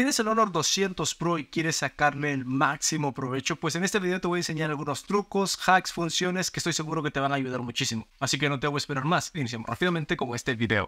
¿Tienes el Honor 200 Pro y quieres sacarle el máximo provecho? Pues en este video te voy a enseñar algunos trucos, hacks, funciones que estoy seguro que te van a ayudar muchísimo. Así que no te voy a esperar más, iniciamos rápidamente con este video.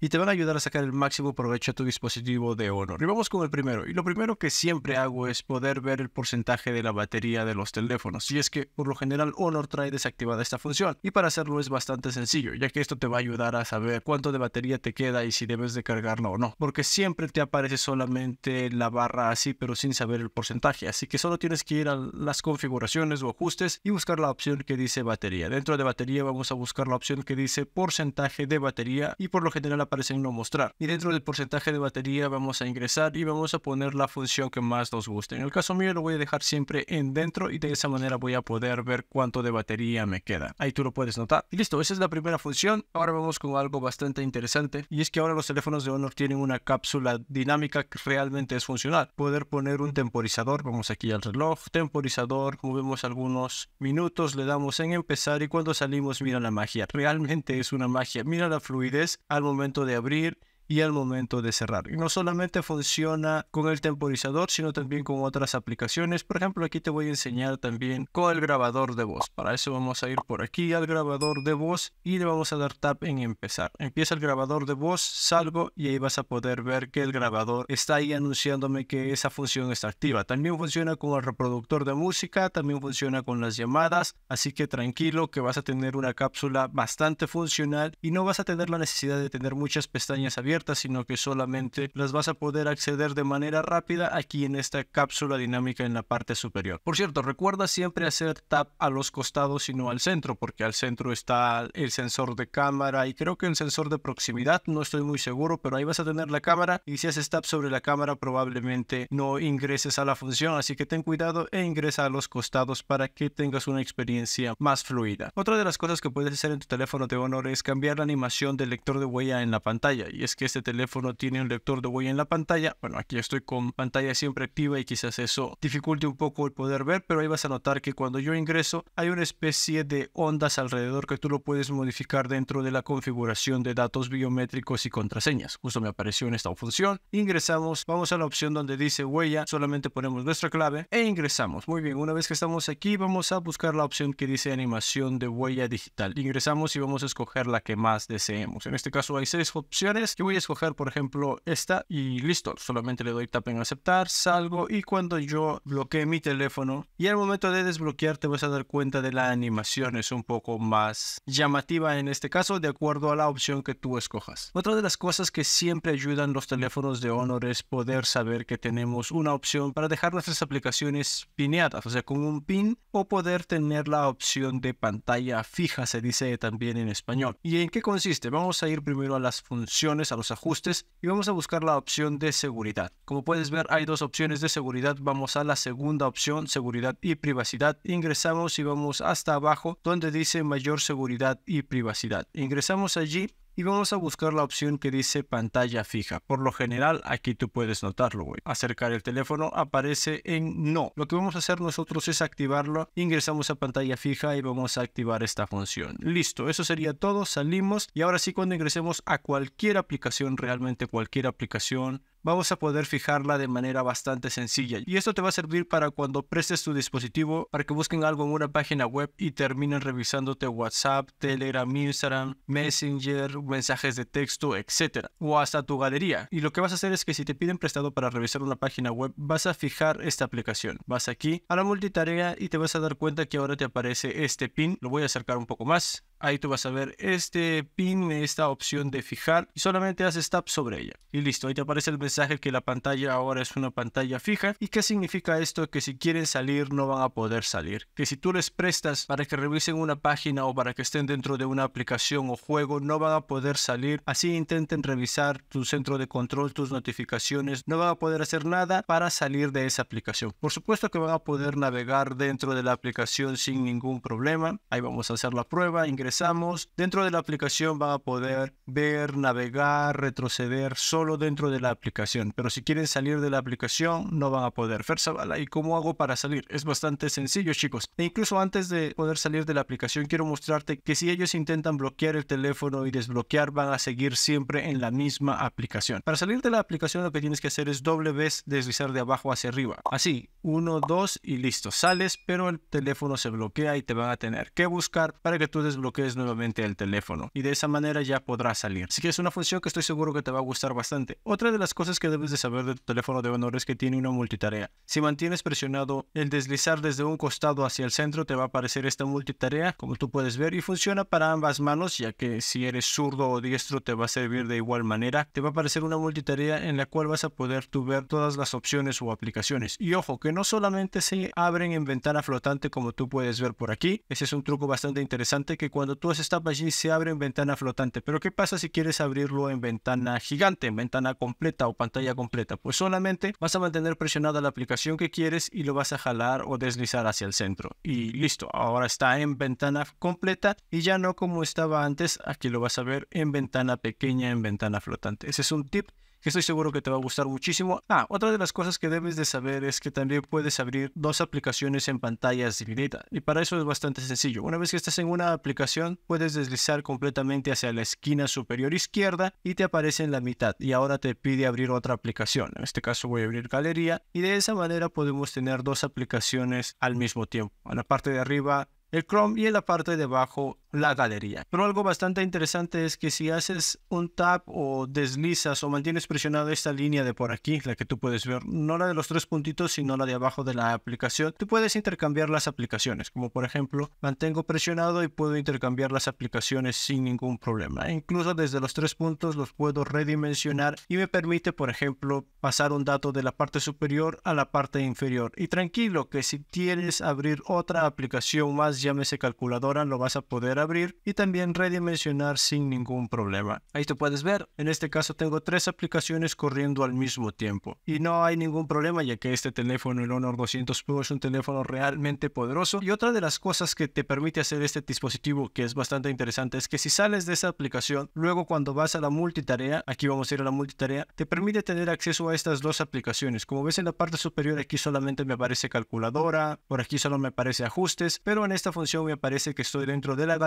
y te van a ayudar a sacar el máximo provecho a tu dispositivo de Honor. Y vamos con el primero. Y lo primero que siempre hago es poder ver el porcentaje de la batería de los teléfonos. Y es que por lo general Honor trae desactivada esta función. Y para hacerlo es bastante sencillo, ya que esto te va a ayudar a saber cuánto de batería te queda y si debes de cargarla o no. Porque siempre te aparece solamente la barra así, pero sin saber el porcentaje. Así que solo tienes que ir a las configuraciones o ajustes y buscar la opción que dice batería. Dentro de batería vamos a buscar la opción que dice porcentaje de batería. Y por lo general aparecen no mostrar. Y dentro del porcentaje de batería vamos a ingresar y vamos a poner la función que más nos guste. En el caso mío lo voy a dejar siempre en dentro y de esa manera voy a poder ver cuánto de batería me queda. Ahí tú lo puedes notar. Y listo, esa es la primera función. Ahora vamos con algo bastante interesante y es que ahora los teléfonos de Honor tienen una cápsula dinámica que realmente es funcional. Poder poner un temporizador, vamos aquí al reloj, temporizador, movemos algunos minutos, le damos en empezar y cuando salimos mira la magia. Realmente es una magia. Mira la fluidez al momento de abrir y al momento de cerrar. no solamente funciona con el temporizador, sino también con otras aplicaciones. Por ejemplo, aquí te voy a enseñar también con el grabador de voz. Para eso vamos a ir por aquí al grabador de voz y le vamos a dar tap en empezar. Empieza el grabador de voz, salvo y ahí vas a poder ver que el grabador está ahí anunciándome que esa función está activa. También funciona con el reproductor de música, también funciona con las llamadas, así que tranquilo que vas a tener una cápsula bastante funcional y no vas a tener la necesidad de tener muchas pestañas abiertas sino que solamente las vas a poder acceder de manera rápida aquí en esta cápsula dinámica en la parte superior. Por cierto, recuerda siempre hacer tap a los costados y no al centro, porque al centro está el sensor de cámara y creo que el sensor de proximidad, no estoy muy seguro, pero ahí vas a tener la cámara y si haces tap sobre la cámara probablemente no ingreses a la función, así que ten cuidado e ingresa a los costados para que tengas una experiencia más fluida. Otra de las cosas que puedes hacer en tu teléfono de Honor es cambiar la animación del lector de huella en la pantalla y es que este teléfono tiene un lector de huella en la pantalla. Bueno, aquí estoy con pantalla siempre activa y quizás eso dificulte un poco el poder ver, pero ahí vas a notar que cuando yo ingreso hay una especie de ondas alrededor que tú lo puedes modificar dentro de la configuración de datos biométricos y contraseñas. Justo me apareció en esta función. Ingresamos, vamos a la opción donde dice huella, solamente ponemos nuestra clave e ingresamos. Muy bien, una vez que estamos aquí vamos a buscar la opción que dice animación de huella digital. Ingresamos y vamos a escoger la que más deseemos. En este caso hay seis opciones. que voy a escoger, por ejemplo, esta y listo. Solamente le doy tap en aceptar, salgo y cuando yo bloquee mi teléfono y al momento de desbloquear te vas a dar cuenta de la animación es un poco más llamativa en este caso de acuerdo a la opción que tú escojas. Otra de las cosas que siempre ayudan los teléfonos de Honor es poder saber que tenemos una opción para dejar nuestras aplicaciones pineadas, o sea, con un pin o poder tener la opción de pantalla fija, se dice también en español. ¿Y en qué consiste? Vamos a ir primero a las funciones, a los ajustes y vamos a buscar la opción de seguridad. Como puedes ver hay dos opciones de seguridad, vamos a la segunda opción, seguridad y privacidad, ingresamos y vamos hasta abajo donde dice mayor seguridad y privacidad. Ingresamos allí y vamos a buscar la opción que dice pantalla fija. Por lo general, aquí tú puedes notarlo, güey. Acercar el teléfono aparece en no. Lo que vamos a hacer nosotros es activarlo, ingresamos a pantalla fija y vamos a activar esta función. Listo, eso sería todo, salimos y ahora sí cuando ingresemos a cualquier aplicación, realmente cualquier aplicación, vamos a poder fijarla de manera bastante sencilla. Y esto te va a servir para cuando prestes tu dispositivo, para que busquen algo en una página web y terminen revisándote WhatsApp, Telegram, Instagram, Messenger, mensajes de texto, etcétera, O hasta tu galería. Y lo que vas a hacer es que si te piden prestado para revisar una página web, vas a fijar esta aplicación. Vas aquí a la multitarea y te vas a dar cuenta que ahora te aparece este pin. Lo voy a acercar un poco más. Ahí tú vas a ver este pin, esta opción de fijar y solamente haces tap sobre ella. Y listo, ahí te aparece el mensaje que la pantalla ahora es una pantalla fija. ¿Y qué significa esto? Que si quieren salir no van a poder salir. Que si tú les prestas para que revisen una página o para que estén dentro de una aplicación o juego, no van a poder salir. Así intenten revisar tu centro de control, tus notificaciones. No van a poder hacer nada para salir de esa aplicación. Por supuesto que van a poder navegar dentro de la aplicación sin ningún problema. Ahí vamos a hacer la prueba dentro de la aplicación van a poder ver, navegar, retroceder solo dentro de la aplicación. Pero si quieren salir de la aplicación, no van a poder. ¿y cómo hago para salir? Es bastante sencillo, chicos. E incluso antes de poder salir de la aplicación, quiero mostrarte que si ellos intentan bloquear el teléfono y desbloquear, van a seguir siempre en la misma aplicación. Para salir de la aplicación, lo que tienes que hacer es doble vez deslizar de abajo hacia arriba. Así, uno, dos y listo. Sales, pero el teléfono se bloquea y te van a tener que buscar para que tú desbloquees es nuevamente el teléfono y de esa manera ya podrá salir. Así que es una función que estoy seguro que te va a gustar bastante. Otra de las cosas que debes de saber de tu teléfono de honor es que tiene una multitarea. Si mantienes presionado el deslizar desde un costado hacia el centro te va a aparecer esta multitarea como tú puedes ver y funciona para ambas manos ya que si eres zurdo o diestro te va a servir de igual manera. Te va a aparecer una multitarea en la cual vas a poder tú ver todas las opciones o aplicaciones. Y ojo que no solamente se abren en ventana flotante como tú puedes ver por aquí. Ese es un truco bastante interesante que cuando cuando tú haces allí se abre en ventana flotante. Pero ¿qué pasa si quieres abrirlo en ventana gigante, en ventana completa o pantalla completa? Pues solamente vas a mantener presionada la aplicación que quieres y lo vas a jalar o deslizar hacia el centro. Y listo, ahora está en ventana completa y ya no como estaba antes, aquí lo vas a ver en ventana pequeña, en ventana flotante. Ese es un tip que estoy seguro que te va a gustar muchísimo. Ah, otra de las cosas que debes de saber es que también puedes abrir dos aplicaciones en pantallas divididas y para eso es bastante sencillo. Una vez que estás en una aplicación puedes deslizar completamente hacia la esquina superior izquierda y te aparece en la mitad y ahora te pide abrir otra aplicación. En este caso voy a abrir galería y de esa manera podemos tener dos aplicaciones al mismo tiempo. En la parte de arriba el Chrome y en la parte de abajo la galería. Pero algo bastante interesante es que si haces un tap o deslizas o mantienes presionada esta línea de por aquí, la que tú puedes ver, no la de los tres puntitos, sino la de abajo de la aplicación, tú puedes intercambiar las aplicaciones. Como por ejemplo, mantengo presionado y puedo intercambiar las aplicaciones sin ningún problema. E incluso desde los tres puntos los puedo redimensionar y me permite, por ejemplo, pasar un dato de la parte superior a la parte inferior. Y tranquilo que si quieres abrir otra aplicación más, llámese calculadora, lo vas a poder abrir y también redimensionar sin ningún problema. Ahí te puedes ver, en este caso tengo tres aplicaciones corriendo al mismo tiempo y no hay ningún problema ya que este teléfono, el Honor 200 Pro, es un teléfono realmente poderoso. Y otra de las cosas que te permite hacer este dispositivo que es bastante interesante es que si sales de esa aplicación, luego cuando vas a la multitarea, aquí vamos a ir a la multitarea, te permite tener acceso a estas dos aplicaciones. Como ves en la parte superior aquí solamente me aparece calculadora, por aquí solo me aparece ajustes, pero en esta función me aparece que estoy dentro de la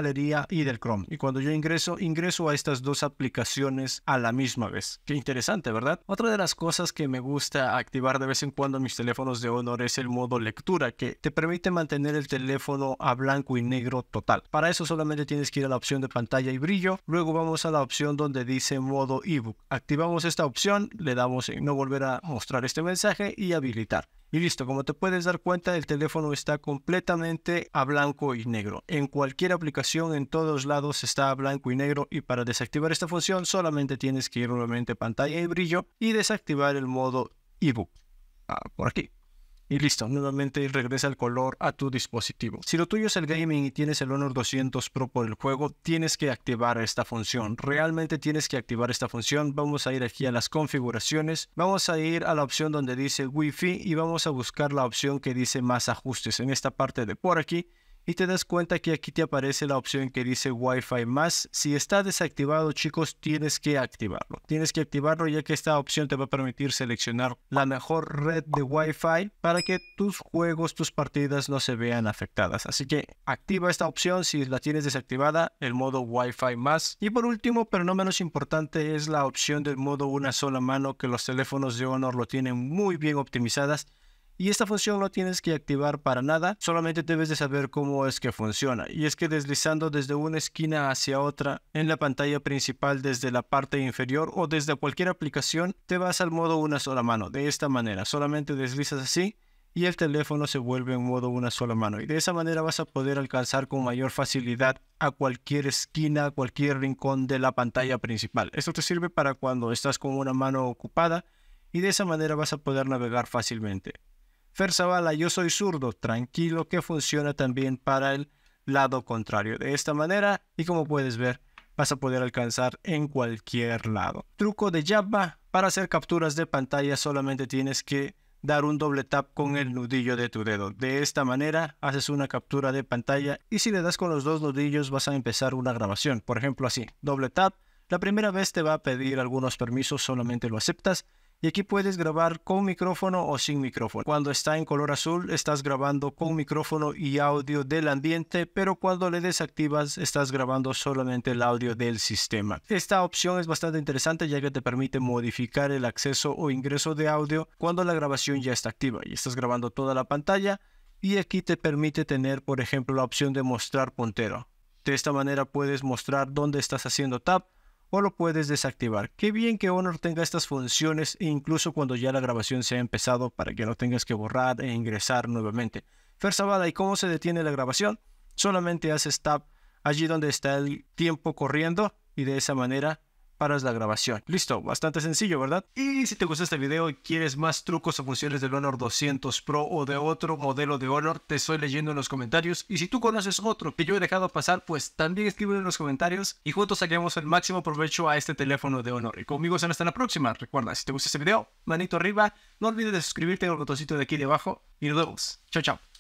y del Chrome. Y cuando yo ingreso, ingreso a estas dos aplicaciones a la misma vez. Qué interesante, ¿verdad? Otra de las cosas que me gusta activar de vez en cuando en mis teléfonos de Honor es el modo lectura, que te permite mantener el teléfono a blanco y negro total. Para eso solamente tienes que ir a la opción de pantalla y brillo. Luego vamos a la opción donde dice modo ebook. Activamos esta opción, le damos en no volver a mostrar este mensaje y habilitar. Y listo, como te puedes dar cuenta, el teléfono está completamente a blanco y negro. En cualquier aplicación, en todos lados está a blanco y negro y para desactivar esta función solamente tienes que ir nuevamente a pantalla y brillo y desactivar el modo ebook. Ah, por aquí y listo, nuevamente regresa el color a tu dispositivo. Si lo tuyo es el gaming y tienes el Honor 200 Pro por el juego, tienes que activar esta función. Realmente tienes que activar esta función. Vamos a ir aquí a las configuraciones, vamos a ir a la opción donde dice Wi-Fi y vamos a buscar la opción que dice más ajustes en esta parte de por aquí y te das cuenta que aquí te aparece la opción que dice Wi-Fi más. Si está desactivado, chicos, tienes que activarlo. Tienes que activarlo ya que esta opción te va a permitir seleccionar la mejor red de Wi-Fi para que tus juegos, tus partidas no se vean afectadas. Así que activa esta opción si la tienes desactivada, el modo Wi-Fi más. Y por último, pero no menos importante, es la opción del modo una sola mano que los teléfonos de Honor lo tienen muy bien optimizadas y esta función no tienes que activar para nada, solamente debes de saber cómo es que funciona. Y es que deslizando desde una esquina hacia otra en la pantalla principal desde la parte inferior o desde cualquier aplicación, te vas al modo una sola mano. De esta manera, solamente deslizas así y el teléfono se vuelve en modo una sola mano. Y de esa manera vas a poder alcanzar con mayor facilidad a cualquier esquina, cualquier rincón de la pantalla principal. Esto te sirve para cuando estás con una mano ocupada y de esa manera vas a poder navegar fácilmente. Fer yo soy zurdo, tranquilo que funciona también para el lado contrario. De esta manera, y como puedes ver, vas a poder alcanzar en cualquier lado. Truco de Java, para hacer capturas de pantalla solamente tienes que dar un doble tap con el nudillo de tu dedo. De esta manera haces una captura de pantalla y si le das con los dos nudillos vas a empezar una grabación. Por ejemplo así, doble tap. La primera vez te va a pedir algunos permisos, solamente lo aceptas y aquí puedes grabar con micrófono o sin micrófono. Cuando está en color azul, estás grabando con micrófono y audio del ambiente, pero cuando le desactivas, estás grabando solamente el audio del sistema. Esta opción es bastante interesante ya que te permite modificar el acceso o ingreso de audio cuando la grabación ya está activa y estás grabando toda la pantalla. Y aquí te permite tener, por ejemplo, la opción de mostrar puntero. De esta manera puedes mostrar dónde estás haciendo tap o lo puedes desactivar. Qué bien que Honor tenga estas funciones e incluso cuando ya la grabación se ha empezado para que no tengas que borrar e ingresar nuevamente. Fersabada, ¿y cómo se detiene la grabación? Solamente haces tab allí donde está el tiempo corriendo y de esa manera paras la grabación. Listo, bastante sencillo, ¿verdad? Y si te gusta este video y quieres más trucos o funciones del Honor 200 Pro o de otro modelo de Honor, te estoy leyendo en los comentarios. Y si tú conoces otro que yo he dejado pasar, pues también escribe en los comentarios y juntos saquemos el máximo provecho a este teléfono de Honor. Y conmigo se está en la próxima. Recuerda, si te gusta este video, manito arriba, no olvides de suscribirte al botoncito de aquí debajo y nos vemos. Chao, chao.